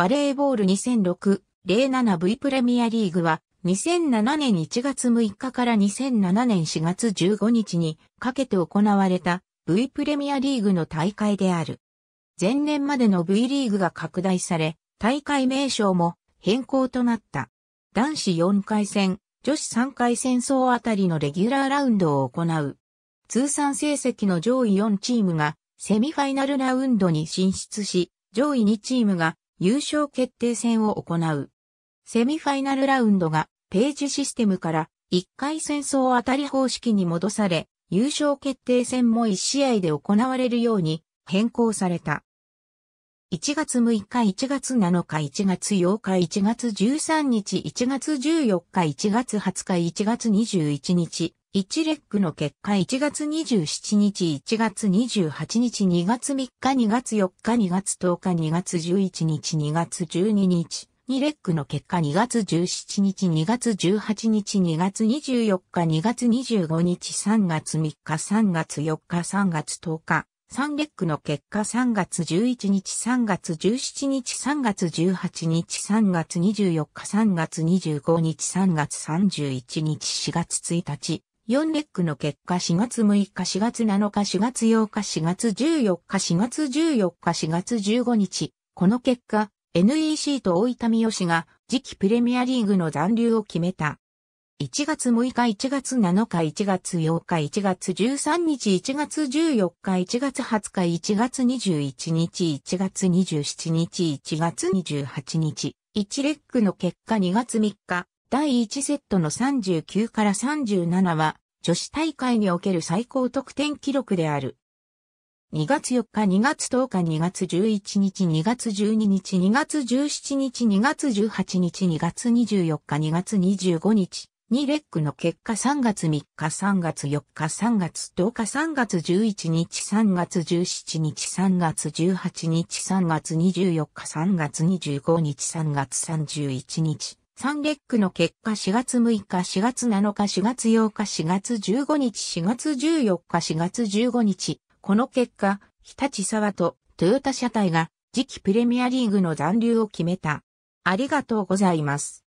バレーボール 2006-07V プレミアリーグは、2007年1月6日から2007年4月15日にかけて行われた V プレミアリーグの大会である。前年までの V リーグが拡大され、大会名称も変更となった。男子4回戦、女子3回戦争あたりのレギュラーラウンドを行う。通算成績の上位4チームがセミファイナルラウンドに進出し、上位2チームが優勝決定戦を行う。セミファイナルラウンドがページシステムから1回戦争当たり方式に戻され、優勝決定戦も1試合で行われるように変更された。1月6日、1月7日、1月8日、1月13日、1月14日、1月20日、1月21日、1レックの結果1月27日1月28日2月3日2月4日2月10日2月11日2月12日2レックの結果2月17日2月18日2月24日2月25日3月3日3月4日3月10日3レックの結果3月11日3月17日3月18日3月24日3月25日3月31日4月1日4レックの結果4月6日4月7日4月8日4月14日4月14日4月15日。この結果、NEC と大分三好が次期プレミアリーグの残留を決めた。1月6日1月7日1月8日1月13日1月14日1月20日1月21日1月27日1月28日1レックの結果2月3日第1セットの39から37は女子大会における最高得点記録である。2月4日、2月10日、2月11日、2月12日、2月17日、2月18日、2月24日、2月25日、2レックの結果3月3日、3月4日、3月10日、3月11日、3月17日、3月18日、3月24日、3月25日、3月31日、サンレックの結果4月6日、4月7日、4月8日、4月15日、4月14日、4月15日、この結果、日立沢とトヨタ車体が次期プレミアリーグの残留を決めた。ありがとうございます。